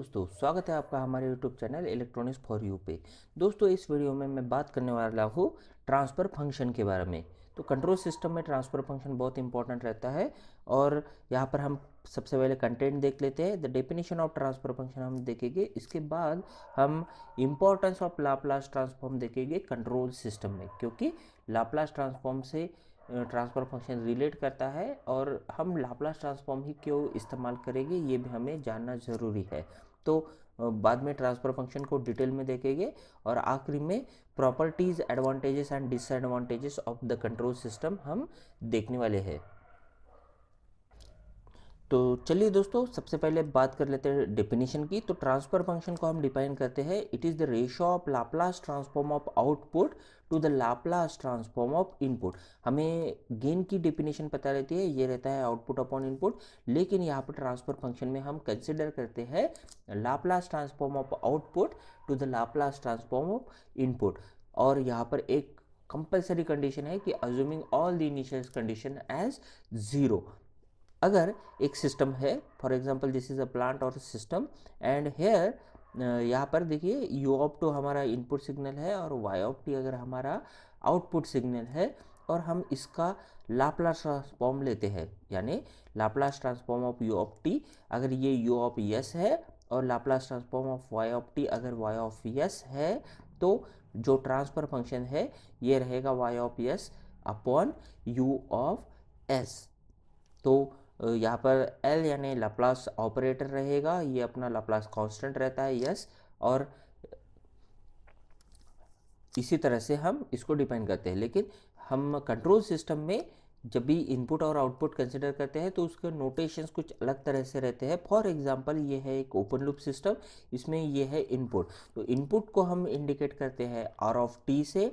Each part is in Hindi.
दोस्तों स्वागत है आपका हमारे YouTube channel Electronics for You पे दोस्तों इस वीडियो में मैं बात करने वाला हूँ ट्रांसफ़र फंक्शन के बारे में तो कंट्रोल सिस्टम में ट्रांसफ़र फंक्शन बहुत इंपॉर्टेंट रहता है और यहाँ पर हम सबसे पहले कंटेंट देख लेते हैं the definition of transfer function हम देखेंगे इसके बाद हम इम्पोर्टेंस ऑफ लाप्लास ट्रांसफॉर्म देखेंगे कंट्रोल सिस्टम में क्योंकि लाप्लास ट्रांसफॉर्म से ट्रांसफर फंक्शन रिलेट करता है और हम लाप्लास ट्रांसफॉर्म ही क्यों इस्तेमाल करेंगे ये भी हमें जानना ज़रूरी है तो बाद में ट्रांसफर फंक्शन को डिटेल में देखेंगे और आखिरी में properties advantages and disadvantages of the control system हम देखने वाले हैं तो चलिए दोस्तों सबसे पहले बात कर लेते हैं डेफिनेशन की तो ट्रांसफर फंक्शन को हम डिफाइन करते हैं it is the ratio of Laplace transform of output to the Laplace transform of input हमें गेन की डेफिनेशन पता रहती है ये रहता है आउटपुट अपॉन इनपुट लेकिन यहाँ पर ट्रांसफर फंक्शन में हम कंसिडर करते हैं Laplace transform of output to the Laplace transform of input और यहाँ पर एक कंपल्सरी कंडीशन है कि assuming all the initial condition as zero अगर एक सिस्टम है for example this is a plant और सिस्टम एंड हेयर यहाँ पर देखिए यू ऑप टू हमारा इनपुट सिग्नल है और वाई ऑप्टी अगर हमारा आउटपुट सिग्नल है और हम इसका लाप्लास ट्रांसफॉर्म लेते हैं यानी Laplace transform of U of T अगर ये यू ऑफ यस है और Laplace transform of Y of T अगर वाई ऑफ यस है तो जो ट्रांसफर फंक्शन है ये रहेगा Y of S upon U of S तो यहाँ पर एल यानी लाप्लास ऑपरेटर रहेगा ये अपना लाप्लास कांस्टेंट रहता है यस और इसी तरह से हम इसको डिपेंड करते हैं लेकिन हम कंट्रोल सिस्टम में जब भी इनपुट और आउटपुट कंसिडर करते हैं तो उसके नोटेशंस कुछ अलग तरह से रहते हैं फॉर एग्जांपल ये है एक ओपन लूप सिस्टम इसमें ये है इनपुट तो इनपुट को हम इंडिकेट करते हैं आर ऑफ टी से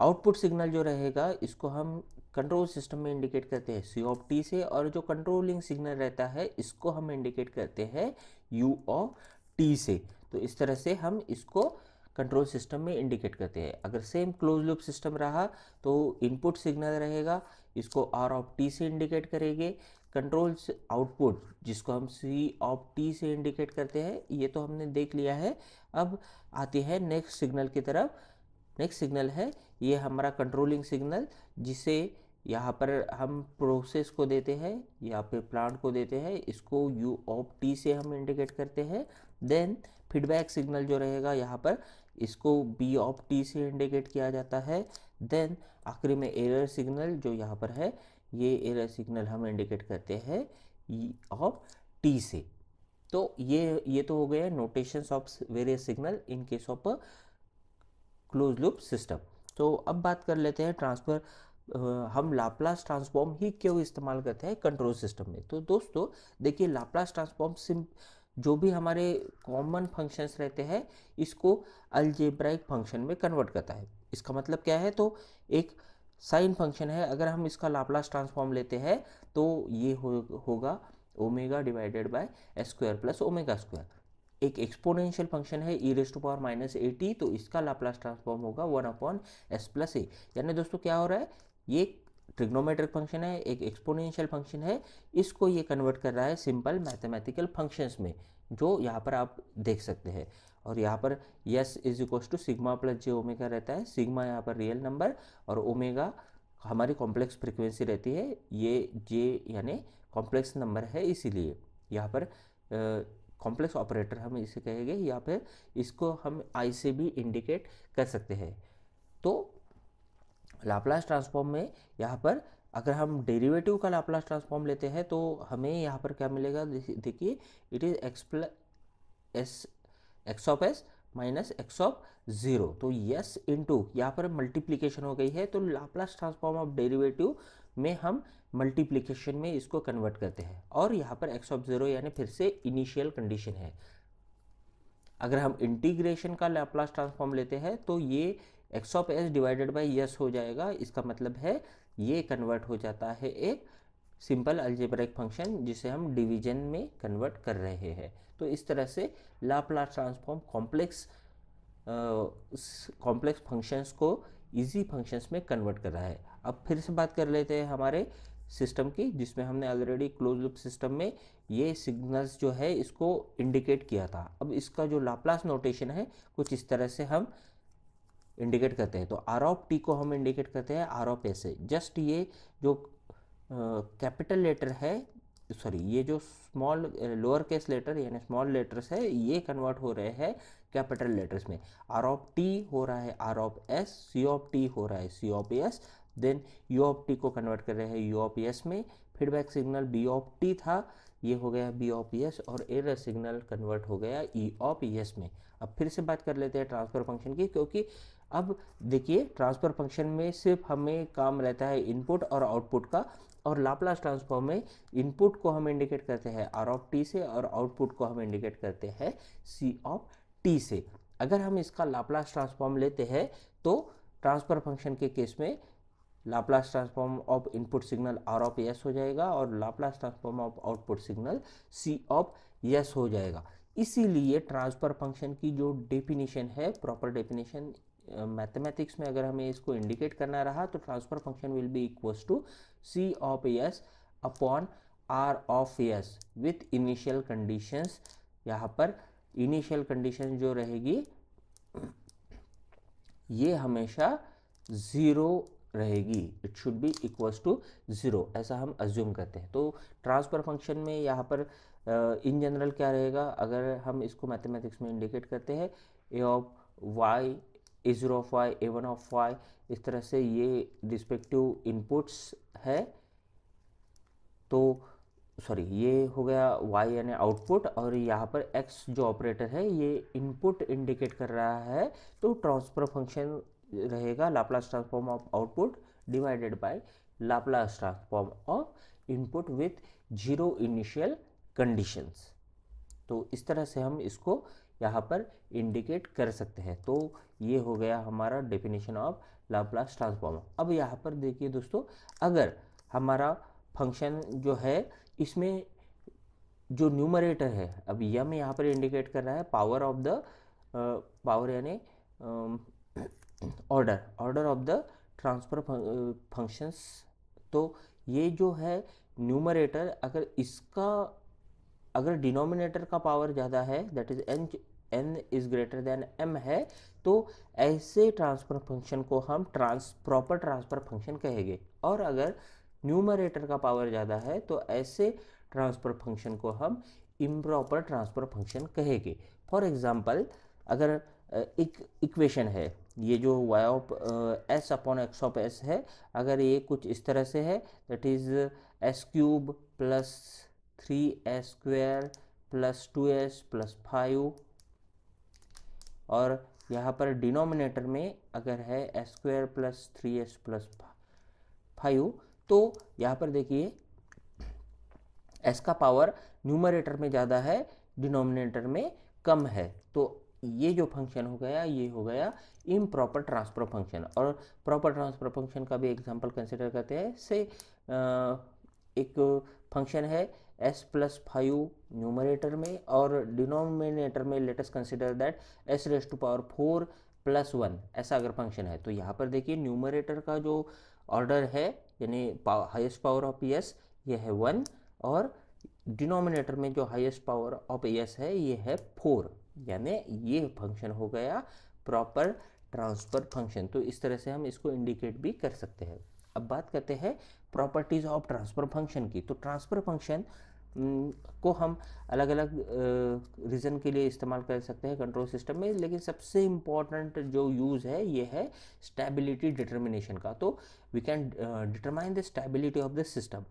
आउटपुट सिग्नल जो रहेगा इसको हम कंट्रोल सिस्टम में इंडिकेट करते हैं सी ऑफ टी से और जो कंट्रोलिंग सिग्नल रहता है इसको हम इंडिकेट करते हैं यू ऑफ टी से तो इस तरह से हम इसको कंट्रोल सिस्टम में इंडिकेट करते हैं अगर सेम क्लोज लूप सिस्टम रहा तो इनपुट सिग्नल रहेगा इसको आर ऑफ टी से इंडिकेट करेंगे कंट्रोल आउटपुट जिसको हम सी ऑफ टी से इंडिकेट करते हैं ये तो हमने देख लिया है अब आती है नेक्स्ट सिग्नल की तरफ नेक्स्ट सिग्नल है ये हमारा कंट्रोलिंग सिग्नल जिसे यहाँ पर हम प्रोसेस को देते हैं यहाँ पे प्लांट को देते हैं इसको यू ऑफ टी से हम इंडिकेट करते हैं देन फीडबैक सिग्नल जो रहेगा यहाँ पर इसको बी ऑफ टी से इंडिकेट किया जाता है देन आखिरी में एरर सिग्नल जो यहाँ पर है ये एरर सिग्नल हम इंडिकेट करते हैं ई ऑफ टी से तो ये ये तो हो गया notations of various signal in case of close loop system तो अब बात कर लेते हैं ट्रांसफर हम लाप्लास ट्रांसफॉर्म ही क्यों इस्तेमाल करते हैं कंट्रोल सिस्टम में तो दोस्तों देखिए लाप्लास ट्रांसफॉर्म सिम जो भी हमारे कॉमन फंक्शंस रहते हैं इसको अल्जेब्राइक फंक्शन में कन्वर्ट करता है इसका मतलब क्या है तो एक साइन फंक्शन है अगर हम इसका लाप्लास ट्रांसफॉर्म लेते हैं तो ये हो, होगा omega divided by square plus omega square एक एक्सपोनेंशियल फंक्शन है E raise to power minus A T तो इसका लाप्लास ट्रांसफॉर्म होगा one upon S plus A यानी दोस्तों क्या हो रहा है ये ट्रिग्नोमेट्रिक फंक्शन है एक एक्सपोनेंशियल फंक्शन है इसको ये कन्वर्ट कर रहा है सिंपल मैथमेटिकल फंक्शंस में जो यहाँ पर आप देख सकते हैं और यहाँ पर S is equal to sigma plus J omega रहता है सिग्मा यहाँ पर रियल नंबर और ओमेगा हमारी कॉम्प्लेक्स फ्रिक्वेंसी रहती है ये जे यानी कॉम्प्लेक्स नंबर है इसीलिए यहाँ पर कॉम्प्लेक्स ऑपरेटर हम इसे कहेंगे या फिर इसको हम आई से भी इंडिकेट कर सकते हैं तो लाप्लास ट्रांसफॉर्म में यहाँ पर अगर हम डेरिवेटिव का लाप्लास ट्रांसफॉर्म लेते हैं तो हमें यहाँ पर क्या मिलेगा देखिए it is X S X of S minus X of zero तो यस टू यहाँ पर मल्टीप्लीकेशन हो गई है तो लाप्लास ट्रांसफॉर्म ऑफ डेरिवेटिव में हम मल्टीप्लीकेशन में इसको कन्वर्ट करते हैं और यहाँ पर एक्स ऑफ ज़ीरो यानी फिर से इनिशियल कंडीशन है अगर हम इंटीग्रेशन का लाप्लास ट्रांसफॉर्म लेते हैं तो ये X of S divided by S हो जाएगा इसका मतलब है ये कन्वर्ट हो जाता है एक सिंपल अल्जेब्रिक फंक्शन जिसे हम डिवीजन में कन्वर्ट कर रहे हैं तो इस तरह से Laplace transform complex complex functions को इजी फंक्शंस में कन्वर्ट कर रहा है अब फिर से बात कर लेते हैं हमारे सिस्टम की जिसमें हमने ऑलरेडी क्लोज लुप सिस्टम में ये सिग्नल्स जो है इसको इंडिकेट किया था अब इसका जो लाप्लास नोटेशन है कुछ इस तरह से हम इंडिकेट करते हैं तो आर ऑफ टी को हम इंडिकेट करते हैं आर ऑफ ए से जस्ट ये जो कैपिटल लेटर है सॉरी ये जो स्मॉल लोअर केस लेटर यानी स्मॉल लेटर्स है ये कन्वर्ट हो रहे हैं कैपिटल लेटर्स में आर ऑफ टी हो रहा है R of S C of T हो रहा है C of S then U of T को कन्वर्ट कर रहे हैं यू ऑफ एस में feedback signal B of T था ये हो गया बी ऑफ एस और एर सिग्नल कन्वर्ट हो गया ई ऑफ एस में अब फिर से बात कर लेते हैं ट्रांसफर फंक्शन की क्योंकि अब देखिए ट्रांसफर फंक्शन में सिर्फ हमें काम रहता है इनपुट और आउटपुट का और लाप्लास ट्रांसफॉर्म में इनपुट को हम इंडिकेट करते हैं आर ऑफ टी से और आउटपुट को हम इंडिकेट करते हैं सी ऑफ टी से अगर हम इसका लाप्लास ट्रांसफॉर्म लेते हैं तो ट्रांसफर फंक्शन के केस में Laplace transform of input signal R of S हो जाएगा और Laplace transform of output signal C of S हो जाएगा इसीलिए ट्रांसफर फंक्शन की जो डेफिनेशन है प्रॉपर डेफिनेशन मैथमेटिक्स में अगर हमें इसको इंडिकेट करना रहा तो transfer function will be equals to C of S upon R of S with initial conditions यहाँ पर इनिशियल कंडीशन जो रहेगी ये हमेशा ज़ीरो रहेगी it should be equals to zero ऐसा हम अज्यूम करते हैं तो ट्रांसफर फंक्शन में यहाँ पर इन जनरल क्या रहेगा अगर हम इसको मैथमेटिक्स में इंडिकेट करते हैं A of Y A zero of Y A one of Y इस तरह से ये रिस्पेक्टिव इनपुट्स है तो सॉरी ये हो गया y यानी आउटपुट और यहाँ पर x जो ऑपरेटर है ये इनपुट इंडिकेट कर रहा है तो ट्रांसफर फंक्शन रहेगा Laplace transform of output divided by Laplace transform of input with zero initial conditions तो इस तरह से हम इसको यहाँ पर इंडिकेट कर सकते हैं तो ये हो गया हमारा डेफिनेशन ऑफ लाप्लास ट्रांसफॉर्म अब यहाँ पर देखिए दोस्तों अगर हमारा फंक्शन जो है इसमें जो न्यूमरेटर है अब यम यहाँ पर इंडिकेट कर रहा है पावर ऑफ द पावर यानी order order of the transfer functions तो ये जो है न्यूमरेटर अगर इसका अगर डिनोमिनेटर का पावर ज़्यादा है that is N N is greater than M है तो ऐसे ट्रांसफर फंक्शन को हम ट्रांस प्रॉपर ट्रांसफर फंक्शन कहेंगे और अगर न्यूमरेटर का पावर ज़्यादा है तो ऐसे ट्रांसफर फंक्शन को हम इम्प्रॉपर ट्रांसफर फंक्शन कहेंगे फॉर एग्जाम्पल अगर एक इक्वेशन है ये जो Y of S upon X of S है अगर ये कुछ इस तरह से है that is S cube plus three S square plus two S plus five और यहाँ पर डिनोमिनेटर में अगर है square plus three S plus five तो यहाँ पर देखिए एस का पावर न्यूमरेटर में ज़्यादा है डिनोमिनेटर में कम है तो ये जो फंक्शन हो गया ये हो गया इम प्रॉपर ट्रांसफर फंक्शन और प्रॉपर ट्रांसफर फंक्शन का भी एग्जांपल कंसिडर करते हैं से आ, एक फंक्शन है एस प्लस फाइव न्यूमरेटर में और डिनोमिनेटर में let us consider that S raise to power four plus one ऐसा अगर फंक्शन है तो यहाँ पर देखिए न्यूमरेटर का जो ऑर्डर है यानी हाईएस्ट पावर ऑफ एस ये है वन और डिनोमिनेटर में जो हाईएस्ट पावर ऑफ एस है ये है फोर यानी ये फंक्शन हो गया प्रॉपर ट्रांसफर फंक्शन तो इस तरह से हम इसको इंडिकेट भी कर सकते हैं अब बात करते हैं प्रॉपर्टीज़ ऑफ ट्रांसफ़र फंक्शन की तो ट्रांसफ़र फंक्शन को हम अलग अलग रीज़न के लिए इस्तेमाल कर सकते हैं कंट्रोल सिस्टम में लेकिन सबसे इम्पॉर्टेंट जो यूज़ है ये है स्टेबिलिटी डिटर्मिनेशन का तो we can determine the stability of the system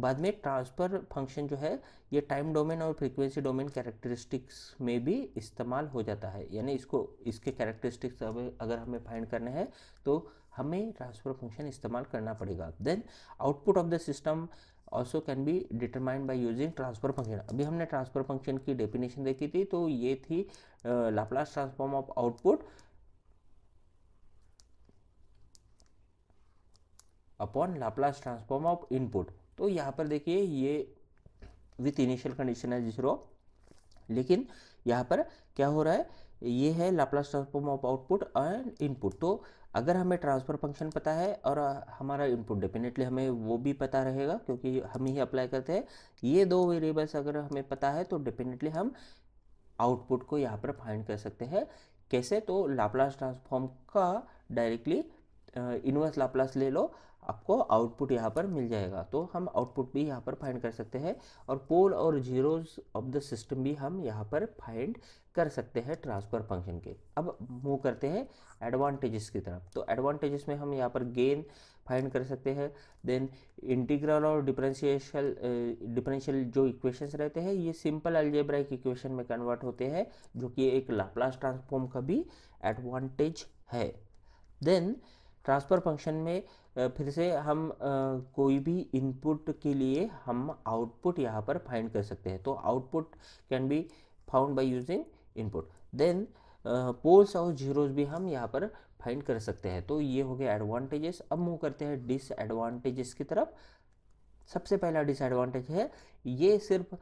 बाद में ट्रांसफ़र फंक्शन जो है ये टाइम डोमेन और फ्रीक्वेंसी डोमेन कैरेक्टरिस्टिक्स में भी इस्तेमाल हो जाता है यानी इसको इसके कैरेक्टरिस्टिक्स अगर हमें फाइंड करने हैं तो हमें ट्रांसफर फंक्शन इस्तेमाल करना पड़ेगा then output of the system also can be determined by using transfer function अभी हमने ट्रांसफर फंक्शन की डेफिनेशन देखी थी तो ये थी Laplace transform of output upon Laplace transform of input तो यहाँ पर देखिए ये विथ इनिशियल कंडीशन है जिसरो लेकिन यहाँ पर क्या हो रहा है ये है Laplace transform of output and input तो अगर हमें ट्रांसफ़र फंक्शन पता है और हमारा इनपुट डेफिनेटली हमें वो भी पता रहेगा क्योंकि हम ही अप्लाई करते हैं ये दो वेरिएबल्स अगर हमें पता है तो डेफिनेटली हम आउटपुट को यहाँ पर फाइंड कर सकते हैं कैसे तो लाप्लास ट्रांसफॉर्म का डायरेक्टली इन्वर्स लाप्लास ले लो आपको आउटपुट यहाँ पर मिल जाएगा तो हम आउटपुट भी यहाँ पर फाइंड कर सकते हैं और पोल और जीरोस ऑफ द सिस्टम भी हम यहाँ पर फाइंड कर सकते हैं ट्रांसफर फंक्शन के अब मूव करते हैं एडवांटेजेस की तरफ तो एडवांटेजेस में हम यहाँ पर गेन फाइंड कर सकते हैं देन इंटीग्रल और डिफरेंशियल डिफरेंशियल जो इक्वेशंस रहते हैं ये सिंपल अल्जेब्राइक इक्वेशन में कन्वर्ट होते हैं जो कि एक लाप्लास ट्रांसफॉर्म का भी एडवांटेज है देन ट्रांसफ़र फंक्शन में फिर से हम कोई भी इनपुट के लिए हम आउटपुट यहाँ पर फाइंड कर सकते हैं तो output can be found by using input then poles और जीरोज भी हम यहाँ पर फाइंड कर सकते हैं तो ये हो गया एडवांटेजेस अब मूव करते हैं डिसएडवांटेजेस की तरफ सबसे पहला डिसएडवांटेज है ये सिर्फ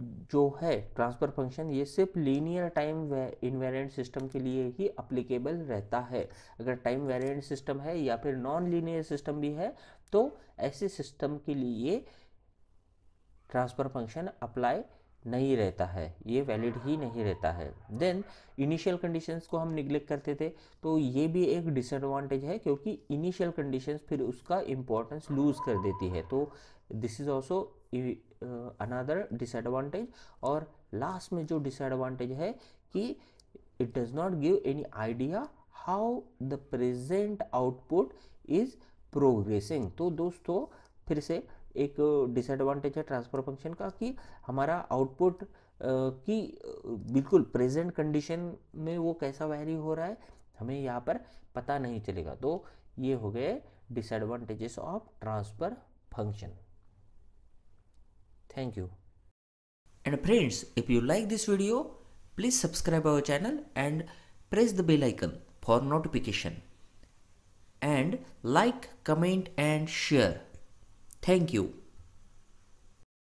जो है ट्रांसफर फंक्शन ये सिर्फ लीनियर टाइम इन्वेरियंट सिस्टम के लिए ही अप्लीकेबल रहता है अगर टाइम वेरियंट सिस्टम है या फिर नॉन लीनियर सिस्टम भी है तो ऐसे सिस्टम के लिए ट्रांसफर फंक्शन अप्लाई नहीं रहता है ये वैलिड ही नहीं रहता है देन इनिशियल कंडीशंस को हम निग्लेक्ट करते थे तो ये भी एक डिसएडवांटेज है क्योंकि इनिशियल कंडीशंस फिर उसका इम्पोर्टेंस लूज़ कर देती है तो this is also another disadvantage और लास्ट में जो डिसएडवांटेज है कि it does not give any idea how the present output is progressing तो दोस्तों फिर से एक डिसएडवांटेज है ट्रांसफर फंक्शन का कि हमारा आउटपुट uh, की uh, बिल्कुल प्रेजेंट कंडीशन में वो कैसा वैरी हो रहा है हमें यहाँ पर पता नहीं चलेगा तो ये हो गए disadvantages of transfer function Thank you. And friends, if you like this video, please subscribe our channel and press the bell icon for notification. And like, comment and share. Thank you.